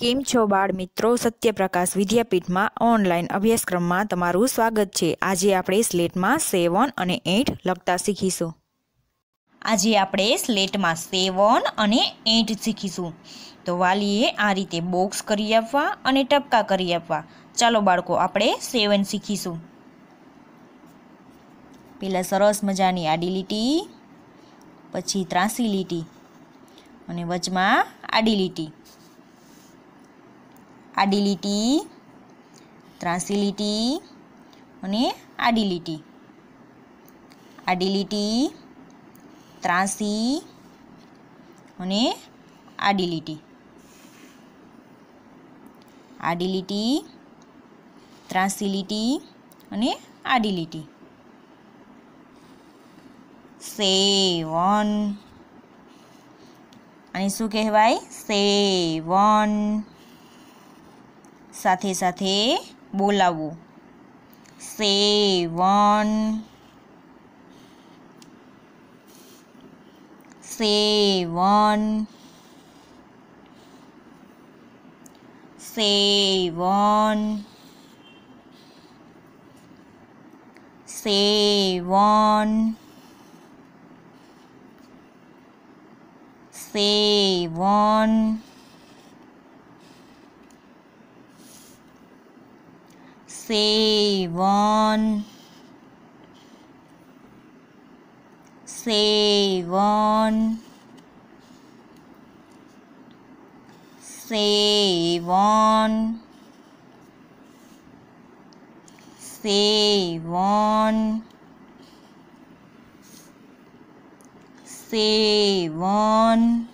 કેમ છો બાળ મિત્રો સત્યપ્રકાશ વિદ્યાપીઠમાં ઓનલાઈન અભ્યાસક્રમમાં તમારું સ્વાગત છે આજે આપણે સ્લેટમાં સેવન અને એટ લખતા શીખીશું આજે આપણે સ્લેટમાં સેવન અને એટ શીખીશું તો વાલીએ આ રીતે બોક્સ કરી આપવા અને ટપકા કરી આપવા ચાલો બાળકો આપણે સેવન શીખીશું પહેલાં સરસ મજાની આડી લીટી પછી ત્રાંસી લીટી અને વચમાં આડી લીટી આડી લીટી ત્રાસી લીટી અને આડી લીટી આડી લીટી ત્રાસી અને આડી લીટી આડી લીટી ત્રાસી લીટી અને આડી લીટી સેવન અને શું કહેવાય સેવન સાથે સાથે બોલાવવું સેવન સેવન સેવન સેવન સેવન say one say one say one say one say one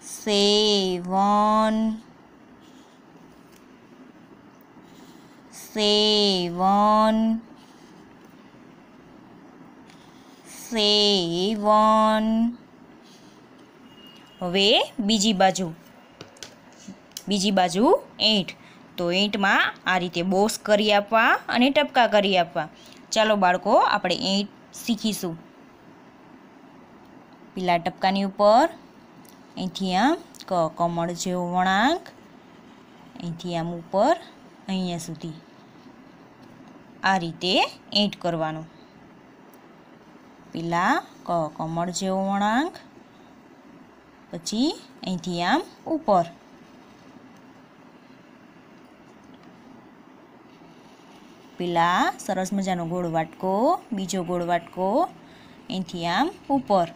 say one સેવન સેવન હવે બીજી બાજુ બીજી બાજુ એંઠ તો એંઠમાં આ રીતે બોસ કરી આપવા અને ટપકા કરી આપવા ચાલો બાળકો આપણે એંઠ શીખીશું પેલા ટપકાની ઉપર અહીંથી આમ ક કમળ જેવો વળાંક અહીંથી આમ ઉપર અહીંયા સુધી આ રીતે એડ કરવાનું પેલા ક કમળ જેવો વળાંક પછી અહીંથી આમ ઉપર પેલા સરસ મજાનો ગોળ વાટકો બીજો ગોળ વાટકો અહીંથી આમ ઉપર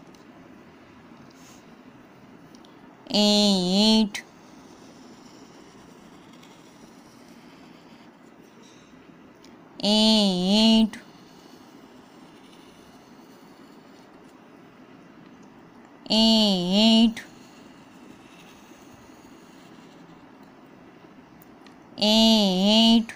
એઠ and and and and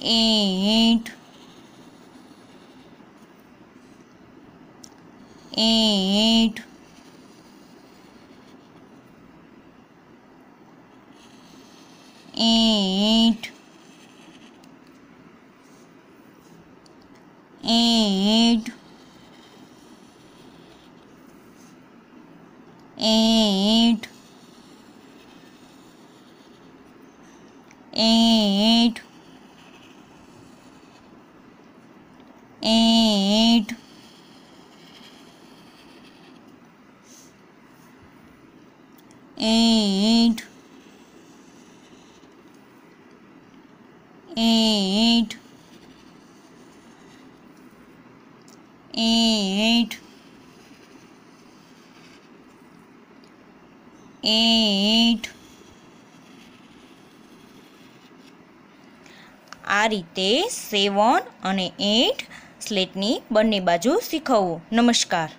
and Eight. Eight. Eight. Eight. Eight. Eight. eight eight eight eight આ રીતે સેવન અને એટ સ્લેટની બંને બાજુ શીખવવું નમસ્કાર